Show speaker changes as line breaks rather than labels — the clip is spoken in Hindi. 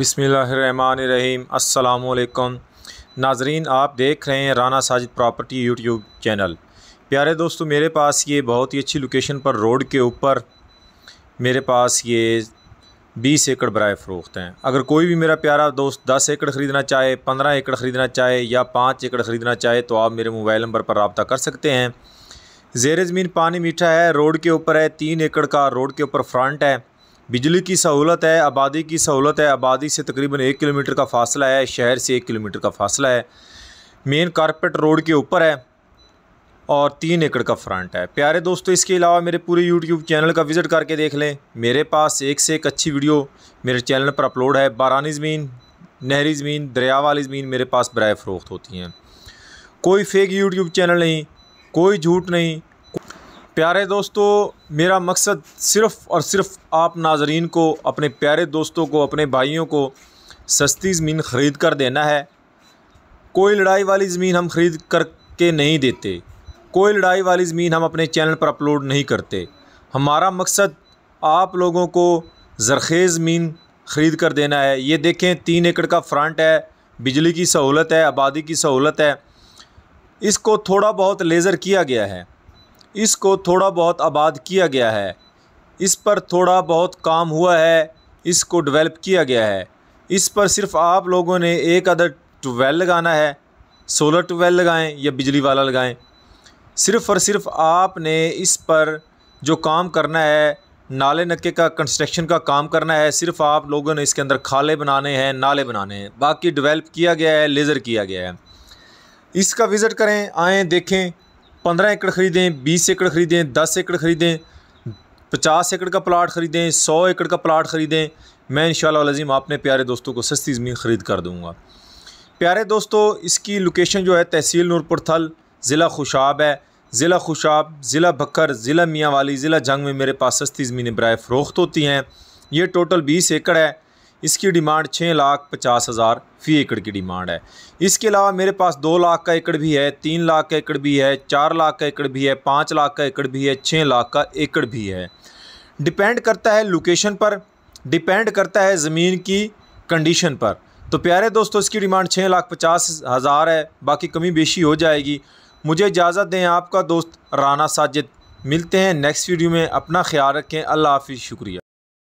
अस्सलाम वालेकुम नाजरीन आप देख रहे हैं Rana Sajid property YouTube channel प्यारे दोस्तों मेरे पास ये बहुत ही अच्छी लोकेशन पर रोड के ऊपर मेरे पास ये बीस एकड़ बरए फ़रोख्त हैं अगर कोई भी मेरा प्यारा दोस्त दस एकड़ ख़रीदना चाहे पंद्रह एकड़ ख़रीदना चाहे या पाँच एकड़ ख़रीदना चाहे तो आप मेरे मोबाइल नंबर पर रबता कर सकते हैं जेर ज़मीन पानी मीठा है रोड के ऊपर है तीन एकड़ का रोड के ऊपर फ्रंट है बिजली की सहूलत है आबादी की सहूलत है आबादी से तकरीबन एक किलोमीटर का फासला है शहर से एक किलोमीटर का फासला है मेन कारपेट रोड के ऊपर है और तीन एकड़ का फ्रंट है प्यारे दोस्तों इसके अलावा मेरे पूरे यूट्यूब चैनल का विज़िट करके देख लें मेरे पास एक से एक अच्छी वीडियो मेरे चैनल पर अपलोड है बारानी ज़मीन नहरी ज़मीन दरिया वाली ज़मीन मेरे पास बर फ़रोख्त होती हैं कोई फेक यूट्यूब चैनल नहीं कोई झूठ नहीं प्यारे दोस्तों मेरा मकसद सिर्फ़ और सिर्फ आप नाजरीन को अपने प्यारे दोस्तों को अपने भाइयों को सस्ती ज़मीन ख़रीद कर देना है कोई लड़ाई वाली ज़मीन हम ख़रीद कर के नहीं देते कोई लड़ाई वाली ज़मीन हम अपने चैनल पर अपलोड नहीं करते हमारा मकसद आप लोगों को ज़रखेज़ ज़मीन ख़रीद कर देना है ये देखें तीन एकड़ का फ्रंट है बिजली की सहूलत है आबादी की सहूलत है इसको थोड़ा बहुत लेज़र किया गया है इसको थोड़ा बहुत आबाद किया गया है इस पर थोड़ा बहुत काम हुआ है इसको डेवलप किया गया है इस पर सिर्फ आप लोगों ने एक अदर ट्यूबवेल लगाना है सोलर ट्यूबवेल लगाएं या बिजली वाला लगाएं सिर्फ़ और सिर्फ आपने इस पर जो काम करना है नाले नक्के का कंस्ट्रक्शन का काम करना है सिर्फ आप लोगों ने इसके अंदर खाले बनाने हैं नाले बनाने हैं बाकी डेवलप किया गया है लेज़र किया गया है इसका विज़िट करें आएँ देखें पंद्रह एकड़ ख़रीदें बीस एकड़ ख़रीदें दस एकड़ ख़रीदें पचास एकड़ का प्लाट ख़रीदें सौ एकड़ का प्लाट ख़रीदें मैं इन शज़ीम आपने प्यारे दोस्तों को सस्ती ज़मीन ख़रीद कर दूँगा प्यारे दोस्तों इसकी लोकेशन जो है तहसील नूरपुर थल ज़िला खुशाब है ज़िला खुशाब ज़िला बकर ज़िला मियाँ वाली ज़िला जंग में मेरे पास सस्ती ज़मीनें बरए फ़रोख्त होती हैं ये टोटल बीस एकड़ है इसकी डिमांड छः लाख पचास हज़ार फ़ी एकड़ की डिमांड है इसके अलावा मेरे पास दो लाख का एकड़ भी है तीन लाख का एकड़ भी है चार लाख का एकड़ भी है पाँच लाख का एकड़ भी है छः लाख का एकड़ भी है डिपेंड करता है लोकेशन पर डिपेंड करता है ज़मीन की कंडीशन पर तो प्यारे दोस्तों इसकी डिमांड छः लाख पचास हज़ार है बाकी कमी बेशी हो जाएगी मुझे इजाज़त दें आपका दोस्त राना साजिद मिलते हैं नेक्स्ट वीडियो में अपना ख्याल रखें अल्लाह हाफिज़ शुक्रिया